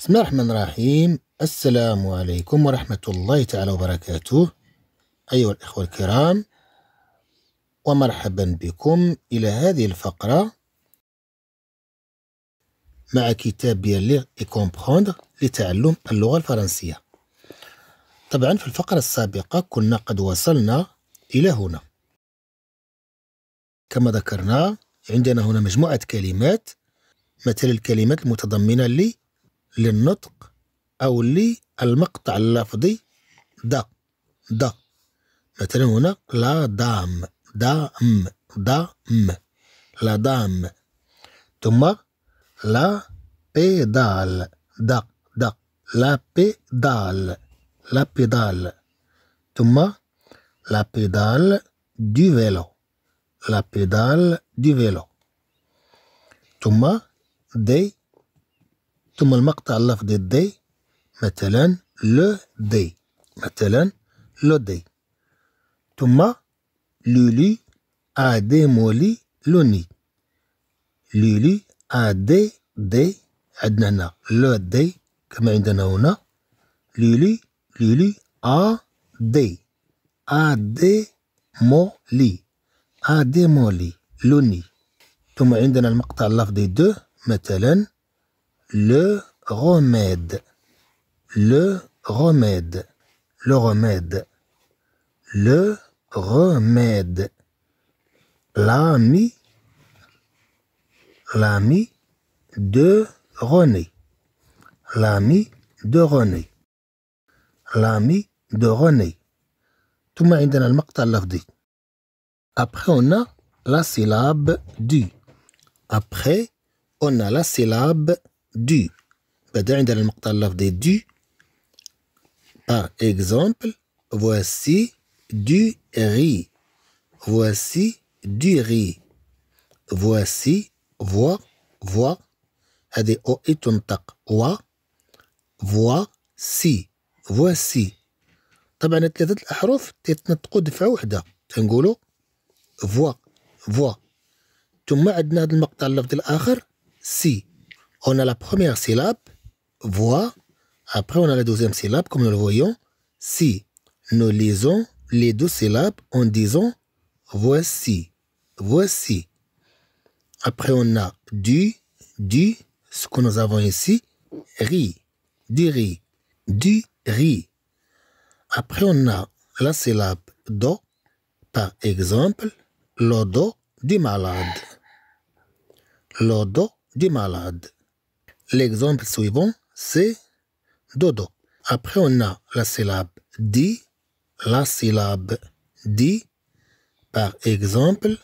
بسم الله الرحمن الرحيم السلام عليكم ورحمة الله تعالى وبركاته أيها الإخوة الكرام ومرحبا بكم إلى هذه الفقرة مع كتاب لير اي كومبروندر لتعلم اللغة الفرنسية طبعا في الفقرة السابقة كنا قد وصلنا إلى هنا كما ذكرنا عندنا هنا مجموعة كلمات مثل الكلمات المتضمنة لي للنطق أو للمقطع اللفظي دا دا مثلا هنا لا دام دام دام لا دام ثم لا بيدال دا دا لا بيدال لا بيدال ثم لا بيدال دي فيلو لا بيدال دي فيلو ثم دي ثم المقطع اللفظي دي مثلا لو دي مثلا لو دي ثم لولي ا دي مولي لوني لولي ا دي دي عندنا هنا لو دي كما عندنا هنا لولي لولي ا دي دي مولي ا دي مولي لوني ثم عندنا المقطع اللفظي دو مثلا le remède, le remède, le remède, le remède, l'ami, l'ami de René, l'ami de René, l'ami de René. Tout Après, on a la syllabe du. Après, on a la syllabe دو بعد عندنا المقطع اللفظي دو par exemple voici du riz voici du riz voici فوا فوا هذه او اي تنطق و voici voici طبعا ثلاثة الأحرف تتنطقوا دفعة واحدة تنقولوا فوا فوا ثم عندنا هذا المقطع اللفظي الآخر سي on a la première syllabe, voix, après on a la deuxième syllabe, comme nous le voyons, si. Nous lisons les deux syllabes en disant voici, voici. Après on a du, du, ce que nous avons ici, ri, du RI. du riz. Après on a la syllabe do, par exemple, l'odo du malade. L'odo du malade. L'exemple suivant, c'est dodo. Après, on a la syllabe di, la syllabe di. Par exemple,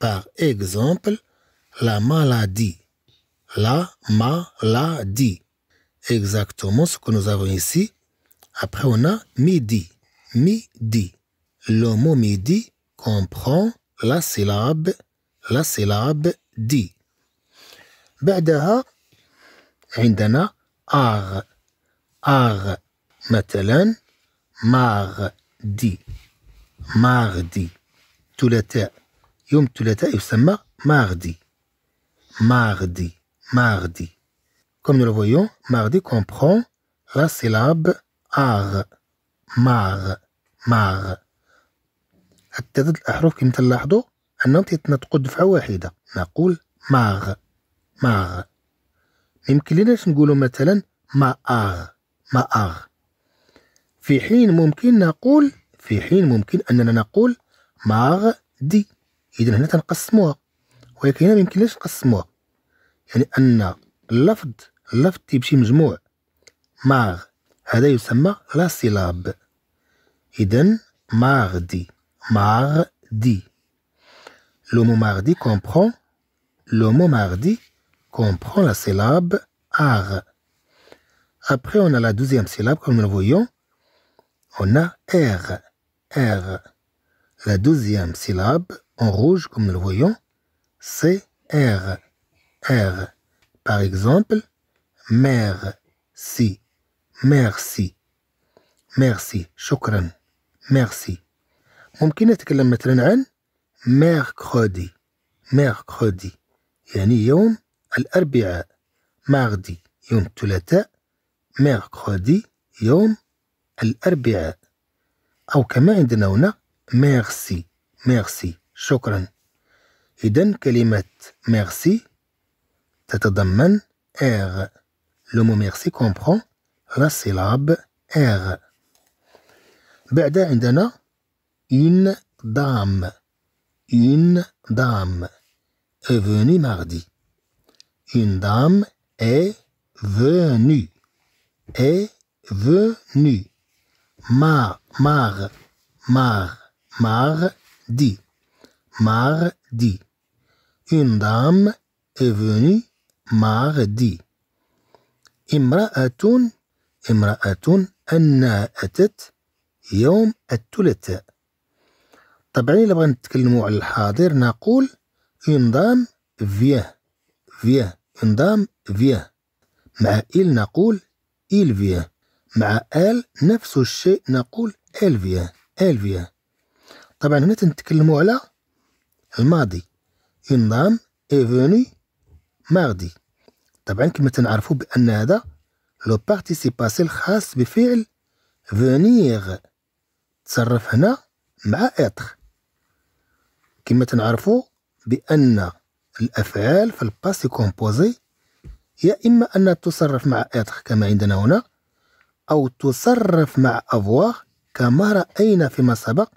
par exemple, la maladie. La maladie. Exactement ce que nous avons ici. Après, on a midi. Midi. Le mot midi comprend la syllabe, la syllabe di. عندنا أغ أغ مثلا ماغدي ماغدي ثلاثاء يوم الثلاثاء يسمى ماغدي ماغدي mardi. Comme nous le voyons, كومبخون لا سيلاب أغ ماغ ماغ mar. عددت الأحرف كيما تلاحظوا أنهم تتنطقوا دفعة واحدة نقول ماغ ماغ ما ليناش نقولوا مثلا ما آغ ما آغ في حين ممكن نقول في حين ممكن أننا نقول ماغ دي إذا هنا تنقسموها ولكن هنا ما يمكنلاش نقسموها يعني أن اللفظ اللفظ تيمشي مجموع ماغ هذا يسمى لا سيلاب إذا ماغدي دي لو مو ماغدي كومبخون لو مو ماغدي comprend la syllabe ar. Après, on a la deuxième syllabe, comme nous le voyons. On a R. R. La deuxième syllabe, en rouge, comme nous le voyons, c'est R. R. Par exemple, merci, merci, merci, shukran, merci. ممكن نتكلم maintenant عن mercredi, mercredi, يعني يوم الأربعاء ماغدي يوم الثلاثاء ميركودي يوم الأربعاء أو كما عندنا هنا ميرسي ميرسي شكرا إذا كلمة ميرسي تتضمن إغ لو مو ميرسي كومبخون لا سيلاب R بعد عندنا إن دام إن دام إفوني مغدي Une dame est venue. Est venue. Mar, mar, mar, mar, dit. Mar, dit. Une dame est venue mardi. Imra'atun, امرأة أنها أتت يوم الثلاثاء طبعا إلا بغا نتكلموا على الحاضر نقول une dame vient vient انضم في مع إل نقول إل في مع آل نفس الشيء نقول آل في آل في طبعا هنا تنتكلموا على الماضي ينضم إيفوني ماردي طبعا كما تنعرفوا بأن هذا لو بارتيسيباسي الخاص بفعل فونيغ تصرف هنا مع اتر كما تنعرفوا بأن الأفعال في الباسي كومبوزي يا إما أن تصرف مع إتر كما عندنا هنا أو تصرف مع أفواغ كما رأينا فيما سبق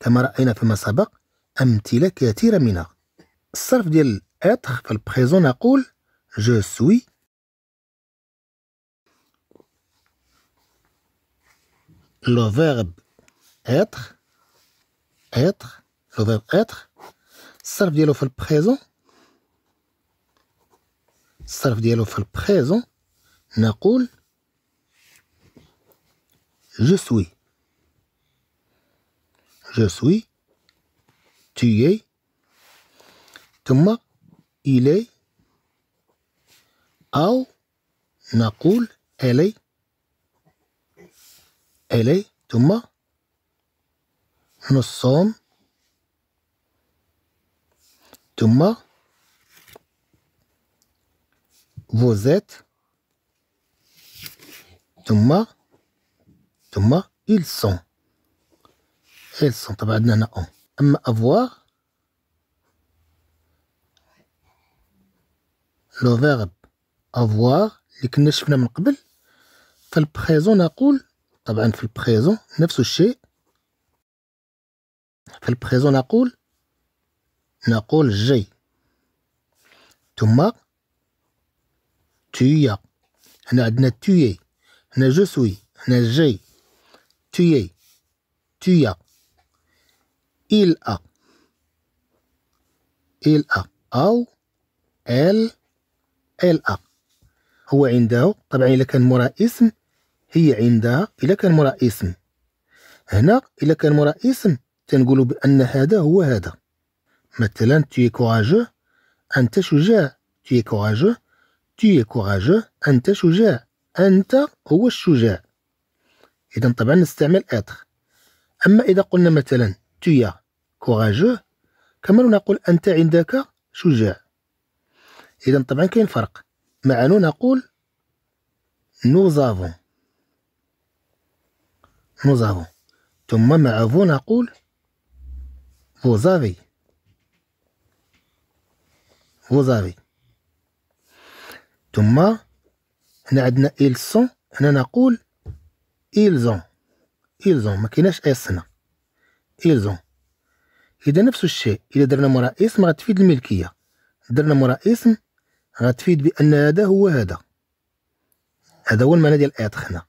كما رأينا فيما سبق أمثلة كثيرة منها الصرف ديال إتر في البريزون نقول جو سوي لو فيرب إتر إتر لو فيرب إتر الصرف ديالو في البريزون الصرف ديالو في البريزون نقول جو سوي جو سوي تي ثم إلي أو نقول إلي إلي ثم نصوم ثم فوزيت ثم ثم إل sont إل sont طبعا عندنا هنا اون اما avoir لو فيرب أفواغ اللي كنا شفنا من قبل في البريزون نقول طبعا في البريزون نفس الشيء في البريزون نقول نقول جي ثم تويا هنا عندنا تويي هنا جو سوي هنا جي تويي تويا إل أ إل أ او ال ال أ هو عنده طبعا الا كان مورا اسم هي عندها الا كان مورا اسم هنا الا كان مورا اسم تنقولو بان هذا هو هذا مثلا تويي كوراجو انت شجاع تويي كوراجو تي كوراجو أنت شجاع أنت هو الشجاع إذا طبعا نستعمل إتر أما إذا قلنا مثلا تي كوراجو كما نقول أنت عندك شجاع إذا طبعا كاين فرق مع نو نقول نو زافون نو ثم مع فو نقول فو زافي ثم هنا عندنا إيل سون هنا نقول إلزون إلزون ما كايناش إس هنا إلزون إذا نفس الشيء إذا درنا مورا اسم غتفيد الملكية درنا مورا اسم غتفيد بأن هذا هو هذا هذا هو المعنى ديال إتر هنا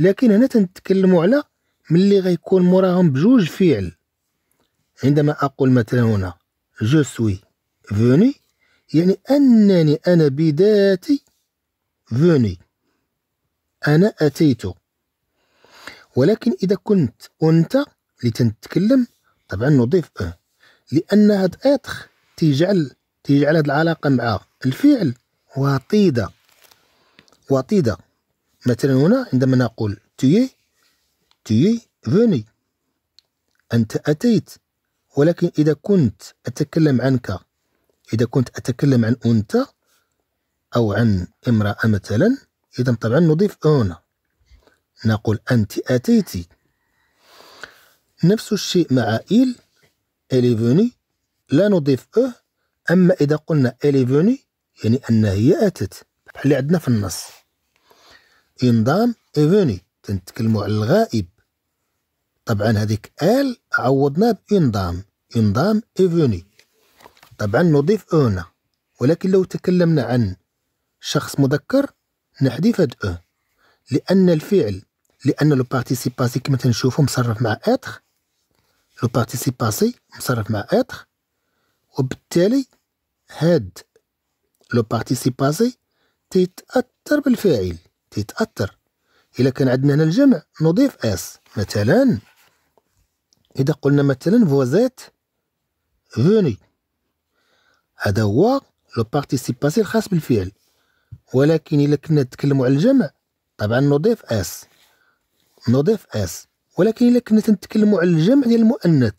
لكن هنا تنتكلموا على ملي غيكون موراهم بجوج فعل عندما أقول مثلا هنا جو سوي فوني يعني أنني أنا بذاتي فوني أنا أتيت ولكن إذا كنت أنت لتتكلم طبعا نضيف أه لأن هاد إتخ تجعل تجعل هاد العلاقة مع الفعل وطيدة وطيدة مثلا هنا عندما نقول تي تي فوني أنت أتيت ولكن إذا كنت أتكلم عنك إذا كنت أتكلم عن أنثى أو عن امرأة مثلا إذا طبعا نضيف أون نقول أنت أتيتي نفس الشيء مع إيل إلي فوني لا نضيف أه أما إذا قلنا إلي فوني يعني أنها هي أتت بحال اللي عندنا في النص ينضم إيفوني تنتكلموا على الغائب طبعا هذيك آل عوضناه بإنضام إنضام إيفوني طبعا نضيف أونا ولكن لو تكلمنا عن شخص مذكر نحذف هاد أو لأن الفعل لأن لو بارتيسيباسي كما تنشوفو مصرف مع إتر لو بارتيسيباسي مصرف مع إتر وبالتالي هاد لو بارتيسيباسي تيتأثر بالفاعل تيتأثر إلا كان عندنا هنا الجمع نضيف اس مثلا إذا قلنا مثلا فوزيت فوني هذا هو لو بارتيسيب الخاص بالفعل ولكن إلا كنا نتكلموا على الجمع طبعا نضيف اس نضيف اس ولكن إلا كنا نتكلموا على الجمع ديال المؤنث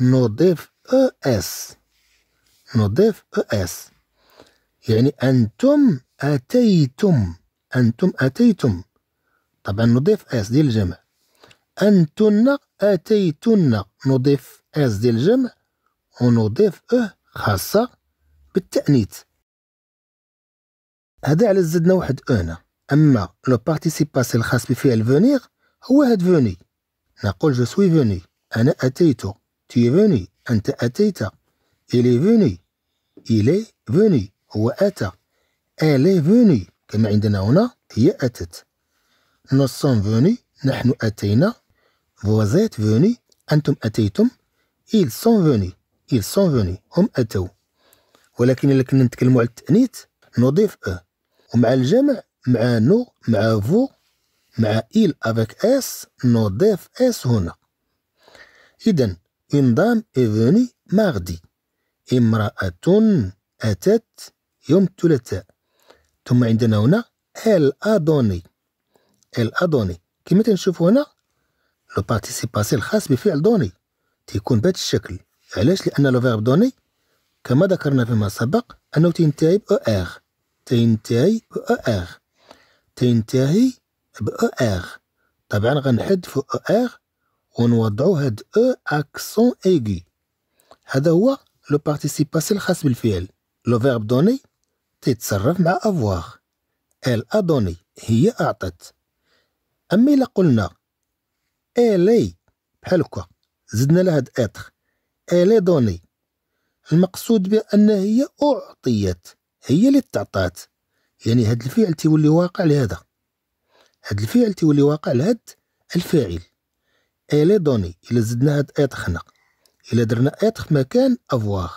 نضيف او e اس نضيف او e اس يعني أنتم أتيتم أنتم أتيتم طبعا نضيف اس ديال الجمع أنتن أتيتن نضيف اس ديال الجمع ونضيف اه خاصة بالتأنيث هذا على زدنا واحد أنا أما لو بارتيسيباسي الخاص بفعل فونيغ هو هاد فوني نقول جو سوي فوني أنا أتيت تي فوني أنت أتيت إلي فوني إلي فوني هو أتى إلي فوني كما عندنا هنا هي أتت نصون فوني نحن أتينا فوزيت فوني أنتم أتيتم إيل سون فوني إيل سون فوني هم أتوا ولكن الا كنا نتكلموا على التانيث نضيف أ ومع الجمع مع نو مع فو مع إيل افيك اس نضيف اس هنا إذا une dame est امرأة أتت يوم الثلاثاء ثم عندنا هنا ال أدوني ال أدوني كما تنشوف هنا لو بارتيسيباسي الخاص بفعل دوني تيكون بهذا الشكل علاش لأن لو فيرب دوني كما ذكرنا فيما سبق أنه تنتهي ب آر تنتهي ب آر تنتهي ب آر طبعا أو OR ونوضعو هاد او اكسون ايغي هذا هو لو بارتيسيباسي الخاص بالفعل لو فيرب دوني تتصرف مع افواغ ال ادوني هي اعطت اما الا قلنا الي بحال هكا زدنا لها هاد اتر الي دوني المقصود بأن هي أعطيت هي اللي تعطات يعني هاد الفعل تيولي واقع لهذا هاد الفعل تيولي واقع لهاد الفاعل الي دوني الا زدنا هاد اتر آية هنا الا درنا اتر آية مكان افواغ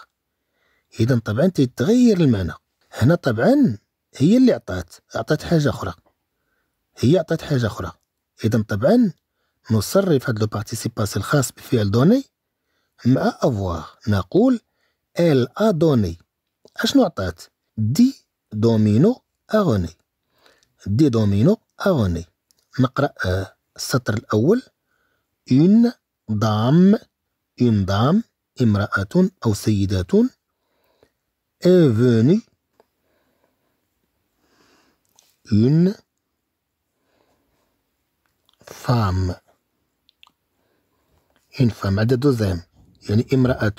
اذا طبعا تيتغير المعنى هنا طبعا هي اللي عطات عطات حاجه اخرى هي عطات حاجه اخرى اذا طبعا نصرف هاد لو بارتيسيباسي الخاص بفعل دوني مع افواغ نقول ال ا دوني اشنو عطات دي دومينو اغوني دي دومينو اغوني نقرا السطر الاول اون دام اون دام امرأة أو سيدات est فوني une فام une فام هذا دوزام يعني امرأة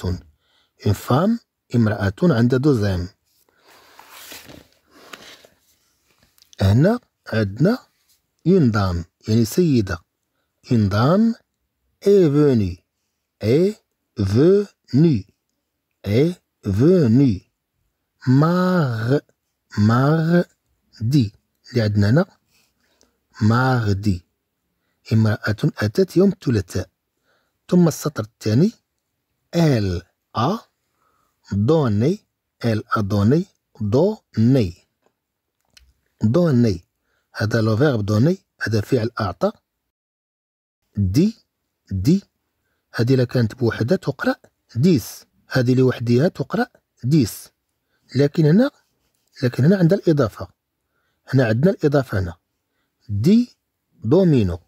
femme, امرأة عند دوزام هنا عندنا دام يعني سيدة دام اي فوني اي فوني اي فوني ماغ ماغ دي اللي عندنا هنا ماغ دي امرأة أتت يوم الثلاثاء ثم السطر الثاني ال أ donner, ال a donné, donner donner هذا لو فيرب دوني هذا فعل أعطى دي دي هذه لا كانت بوحدها تقرأ ديس هذه لوحدها تقرأ ديس لكن هنا لكن هنا عندها الإضافة هنا عندنا الإضافة هنا دي دومينو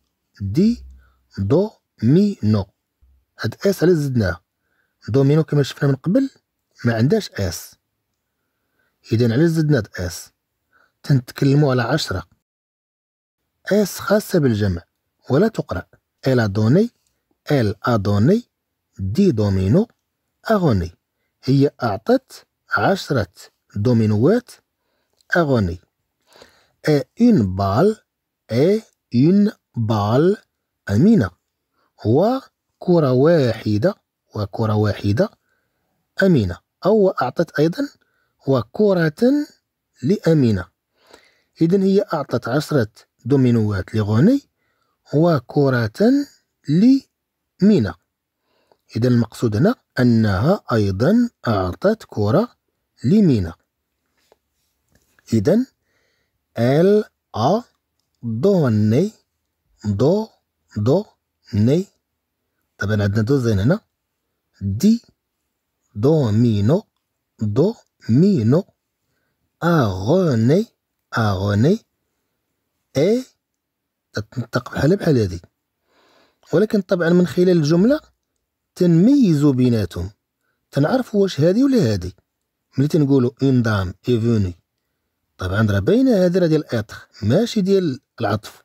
دي دومينو هاد اس علاش زدناها دومينو كما شفنا من قبل ما عندهاش اس اذا علاش زدنا اس تنتكلموا على عشرة اس خاصة بالجمع ولا تقرأ ال ادوني ال ادوني دي دومينو اغوني هي اعطت عشرة دومينوات اغوني ا اون بال ا اون بال امينة هو كرة واحدة وكرة واحدة أمينة أو أعطت أيضا وكرة لأمينة إذا هي أعطت عشرة دومينوات لغني وكرة لمينا إذا المقصود هنا أنها أيضا أعطت كرة لمينا إذا ال أ دوني دو دو ني طبعا عندنا دو زين هنا دي domino, domino, أغني أغني إي تتنطق بحال بحال هذه ولكن طبعا من خلال الجملة تنميزو بيناتهم تنعرفو واش هذه ولا هذه ملي تنقولوا اون دام ايفوني طبعا راه باينه هذه راه ديال اتر ماشي ديال العطف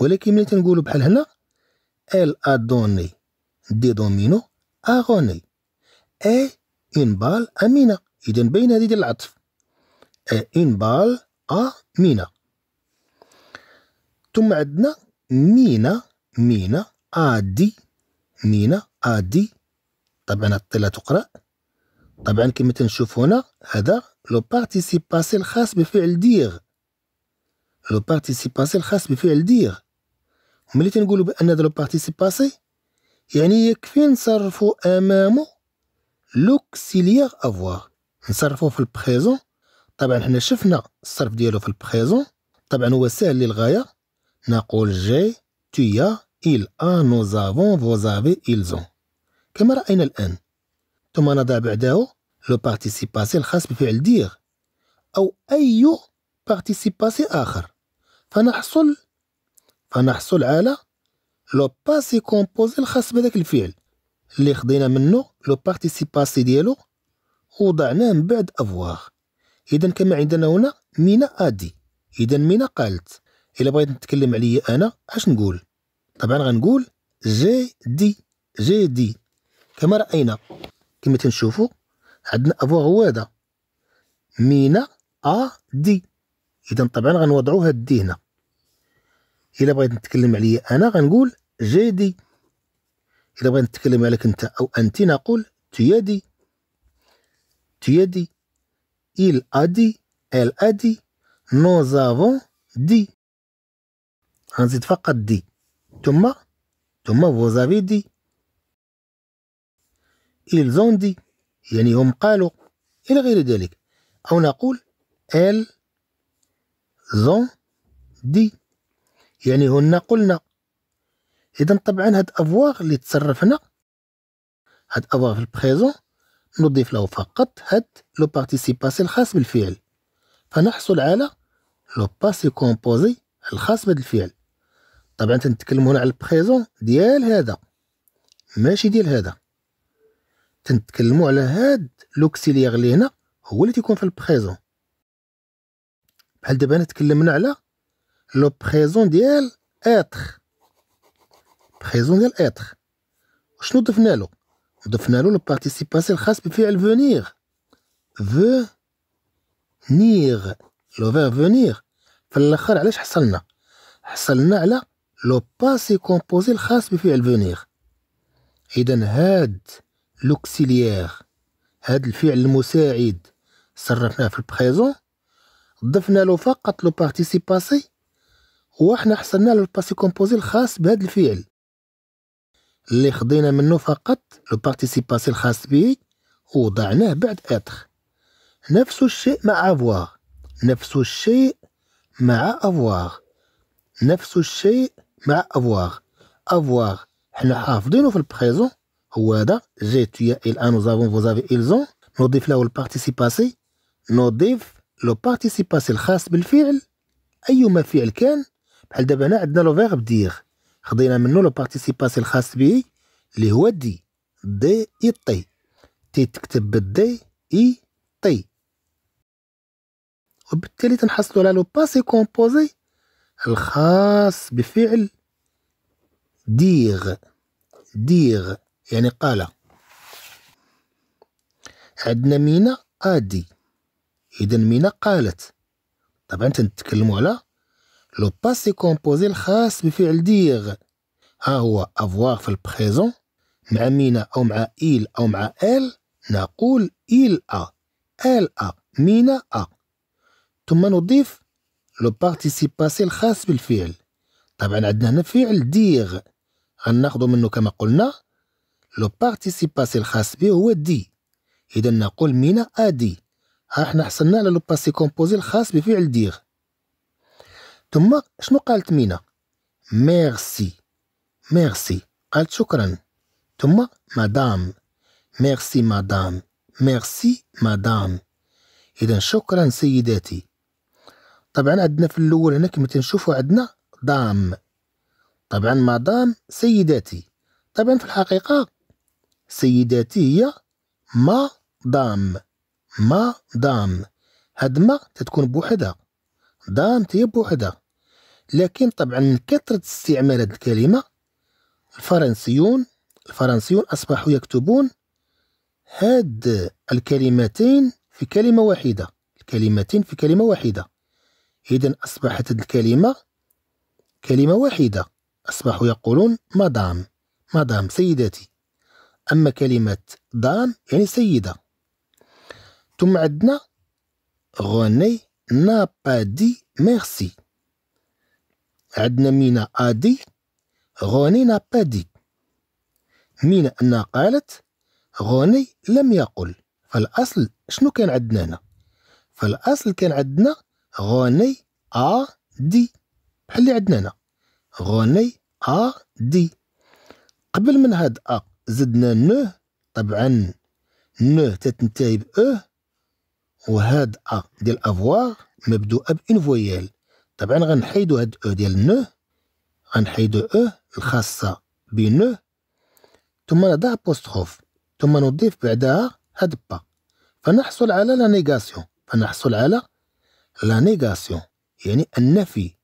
ولكن ملي تنقولوا بحال هنا ال ادوني دي دومينو اغوني a ان بال à إذا بين هذه العطف a ان بال à ثم عندنا مينا مينا ادي مينا ادي طبعا الطيله تقرا طبعا كما تنشوف هنا هذا لو بارتيسيب باسي الخاص بفعل دير لو بارتيسيب باسي الخاص بفعل دير ملي تنقولوا بان هذا لو بارتيسيب باسي يعني يكفي نصرفوا امامه لوكسيليير افوار نصرفو في البريزون طبعا حنا شفنا الصرف ديالو في البريزون طبعا هو سهل للغايه نقول جي تيا إل ا نو زافون فو زافي ils كما راينا الان ثم نضع بعده لو بارتيسيباسي الخاص بفعل دير او اي بارتيسيباسي اخر فنحصل فنحصل على لو باسي كومبوزي الخاص بذاك الفعل اللي خدينا منه لو بارتيسيباسي ديالو وضعناه من بعد افواغ اذا كما عندنا هنا مينا ادي اذا مينا قالت الا بغيت نتكلم عليا انا اش نقول طبعا غنقول جي دي جي دي كما راينا كما تنشوفوا عندنا افواغ هو هذا مينا ا دي اذا طبعا غنوضعوا هاد دي هنا الا بغيت نتكلم عليا انا غنقول جي دي إذا بغينا نتكلم عليك أنت أو أنت نقول تيادي تيادي إل أدي إل أدي a dit دي غنزيد فقط دي ثم ثم فوزافي دي dit ils ont يعني هم قالوا إلى غير ذلك أو نقول إل زون دي يعني هن قلنا اذا طبعا هاد افواغ اللي تصرفنا هاد افواغ في البريزون نضيف له فقط هاد لو بارتيسيباسي الخاص بالفعل فنحصل على لو باسي كومبوزي الخاص بهذا الفعل طبعا تنتكلم هنا على البريزون ديال هذا ماشي ديال هذا تنتكلموا على هاد لوكسيليير اللي هنا هو اللي تيكون في البريزون بحال دابا تكلمنا على لو بريزون ديال اتر بخيزون ديال اتر شنو ضفنا له ضفنا له البارتيسيباسي الخاص بفعل فونيغ فو نير لو فير فونيغ في الاخر علاش حصلنا حصلنا على لو باسي كومبوزي الخاص بفعل فونيغ اذا هاد لوكسيليير هاد الفعل المساعد صرفناه في البريزون ضفنا له فقط لو بارتيسيباسي وحنا حصلنا على لو باسي كومبوزي الخاص بهذا الفعل اللي خدينا منه فقط لو بارتيسيباسي الخاص به وضعناه بعد اتخ نفس الشيء مع افوار نفس الشيء مع افوار نفس الشيء مع افوار افوار حنا حافظينه في البريزون هو هذا جيت يا ال نو زافون فوز افي الزون نضيف له البارتيسيباسي نضيف لو بارتيسيباسي الخاص بالفعل ايما فعل كان بحال دابا هنا عندنا لو فيرب دير خدينا منه لو بارتيسيباسي الخاص به اللي هو دي دي اي طي تيتكتب بالدي اي طي وبالتالي تنحصلوا على لو باسي كومبوزي الخاص بفعل ديغ ديغ يعني قال عندنا مينا ادي اذا مينا قالت طبعا تنتكلموا على لو باسي كومبوزي الخاص بفعل دير ها هو افوار في البريزون مع مينا أو مع إيل أو مع إل نقول إيل أ إل أ مينا أ ثم نضيف لو بارتيسيب باسي الخاص بالفعل طبعا عندنا هنا فعل دير غناخدو منه كما قلنا لو بارتيسيب باسي الخاص به هو دي إذا نقول مينا أدي ها حنا حصلنا على لو باسي كومبوزي الخاص بفعل دير ثم شنو قالت مينا ميرسي ميرسي قالت شكرا ثم مدام ميرسي مدام ميرسي مدام اذا شكرا سيداتي طبعا عندنا في الاول هنا كما تنشوفوا عندنا دام طبعا مدام سيداتي طبعا في الحقيقه سيداتي هي ما دام ما دام هاد ما تتكون بوحدها دام تهي بوحدها لكن طبعا كثرة استعمال هذه الكلمة الفرنسيون الفرنسيون أصبحوا يكتبون هاد الكلمتين في كلمة واحدة الكلمتين في كلمة واحدة إذا أصبحت الكلمة كلمة واحدة أصبحوا يقولون مدام مدام سيدتي أما كلمة دام يعني سيدة ثم عندنا غني نابا دي ميرسي عندنا مينا أدي غونينا بادي مينا أنها قالت غوني لم يقل فالأصل شنو كان عندنا هنا فالأصل كان عندنا غوني أ دي بحال اللي عندنا هنا غوني أ دي قبل من هاد أ زدنا نو طبعا نو تتنتهي ب او وهاد أ ديال افوار مبدوءة فويال طبعا غنحيدو هاد او ديال نو غنحيدو او الخاصه بنو ثم نضع بوستخوف ثم نضيف بعدها هاد با فنحصل على لا نيغاسيون فنحصل على لا نيغاسيون يعني النفي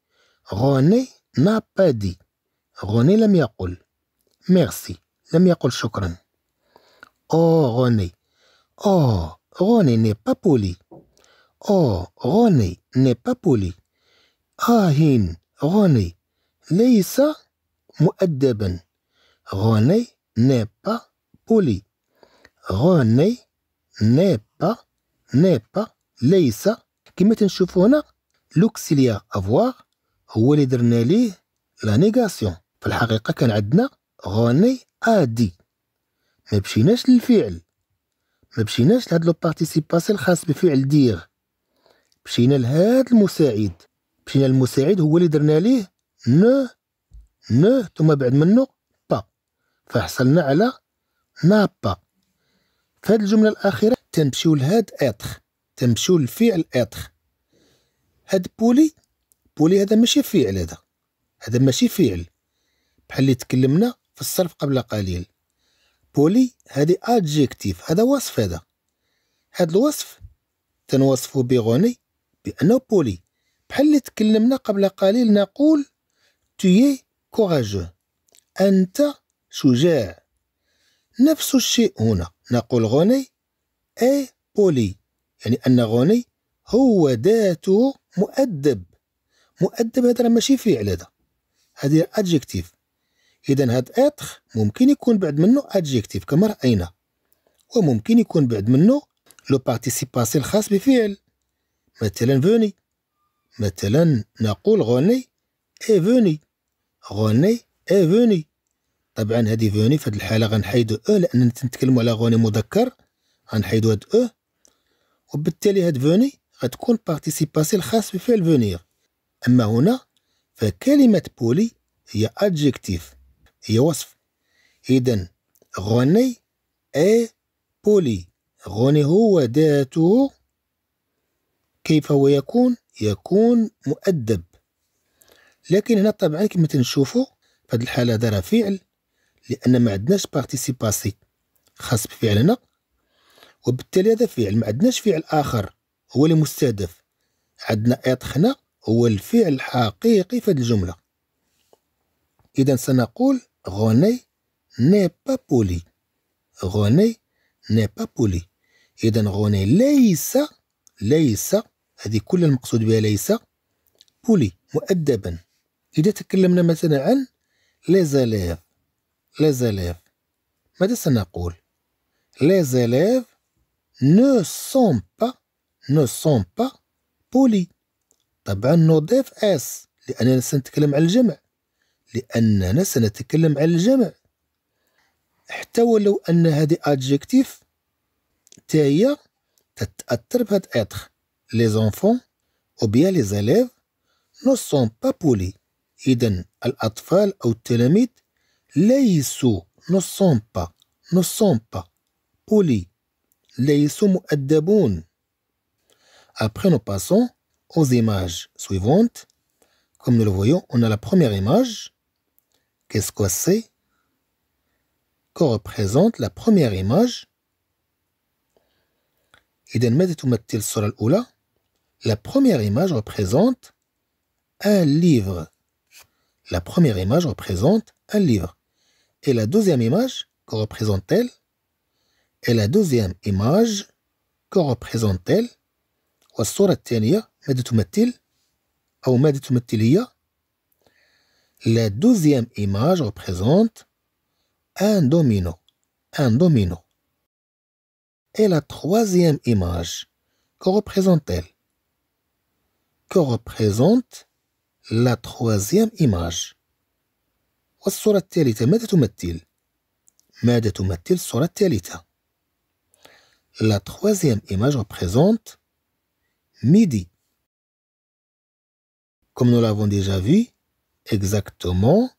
غوني نا با دي غوني لم يقل ميرسي لم يقل شكرا او غوني او غوني ني با بولي او غوني ني با بولي آهين غني ليس مؤدبا غني نيبا بولي غوني غني نيبا ليس كما تنشوفو هنا لوكسيليا افوار هو اللي درنا ليه لا نيغاسيون في الحقيقه كان عندنا غني ادي ما مشيناش للفعل ما مشيناش لهاد لو بارتيسيباسي الخاص بفعل دير مشينا لهاد المساعد مشينا المساعد هو اللي درنا ليه نو نو ثم بعد منه با فحصلنا على نا با فهاد الجملة الأخيرة تنمشيو لهاد اتر تنمشيو للفعل اتر هاد بولي بولي هذا ماشي فعل هذا هذا ماشي فعل بحال اللي تكلمنا في الصرف قبل قليل بولي هذه ادجيكتيف هذا وصف هذا هذا الوصف تنوصفه بغني بأنه بولي بحال اللي تكلمنا قبل قليل نقول تي كوراجو أنت شجاع نفس الشيء هنا نقول غني اي بولي يعني أن غني هو ذاته مؤدب مؤدب هذا راه ماشي فعل هذا هذه ادجكتيف اذا هاد اتخ ممكن يكون بعد منه ادجكتيف كما راينا وممكن يكون بعد منه لو بارتيسيباسي الخاص بفعل مثلا فوني مثلا نقول غوني اي فوني غوني اي فوني طبعا هذه فوني في هذه الحاله غنحيدو او لان لاننا تنتكلمو على غوني مذكر غنحيدو هاد او وبالتالي هاد فوني غتكون بارتيسيباسي الخاص بفعل فونير اما هنا فكلمه بولي هي ادجكتيف هي وصف اذا غوني اي بولي غوني هو ذاته كيف هو يكون يكون مؤدب لكن هنا طبعا كما تنشوفوا في هذه الحاله دار فعل لان ما عندناش بارتيسيباسي خاص بفعلنا وبالتالي هذا فعل ما عندناش فعل اخر هو اللي مستهدف عندنا اطخنا هو الفعل الحقيقي في هذه الجمله اذا سنقول غوني ني با بولي غوني ني با بولي اذا غوني ليس ليس هذه كل المقصود بها ليس بولي مؤدبا إذا تكلمنا مثلا عن لي زاليف ماذا سنقول لي زاليف نو سون با نو سون با بولي طبعا نضيف اس لاننا سنتكلم على الجمع لاننا سنتكلم على الجمع حتى ولو ان هذه ادجكتيف تاهي تتاثر بهاد اتر les enfants ou bien les élèves ne sont pas polis. les ou ou les ليسوا ne sont pas ne sont pas polis les Après nous passons aux images suivantes. Comme nous le voyons, on a la première image. Qu'est-ce que c'est Que représente la première image Iden ماذا تمثل الصورة la première image représente un livre. La première image représente un livre. Et la deuxième image, que représente-t-elle Et la deuxième image, que représente-t-elle La deuxième image représente un domino. Un domino. Et la troisième image, que représente-t-elle que représente la troisième image La troisième image représente midi. Comme nous l'avons déjà vu, exactement,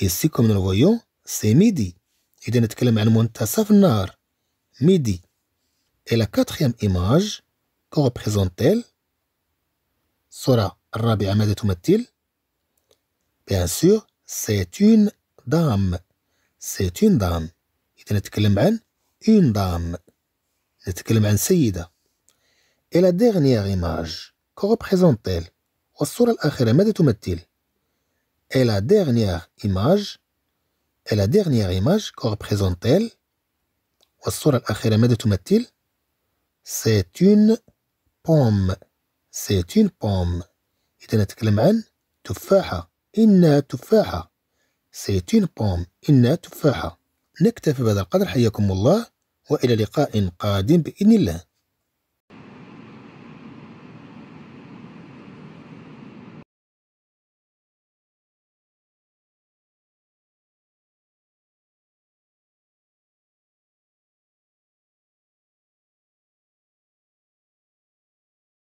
ici comme nous le voyons, c'est midi. Midi. Et la quatrième image, que représente-t-elle sera الرابعة ماذا تمثل؟ Bien sûr, c'est une dame. C'est une dame. إذا نتكلم عن une dame. نتكلم عن سيدة. Et la dernière image, que représente-t-elle? والصورة الأخيرة ماذا تمثل؟ Et la dernière image, et la dernière image, que représente-t-elle? والصورة الأخيرة ماذا تمثل؟ C'est une pomme. c'est une بوم إذا نتكلم عن تفاحة إنها تفاحة c'est une pomme إنها تفاحة نكتفي بهذا القدر حياكم الله وإلى لقاء قادم بإذن الله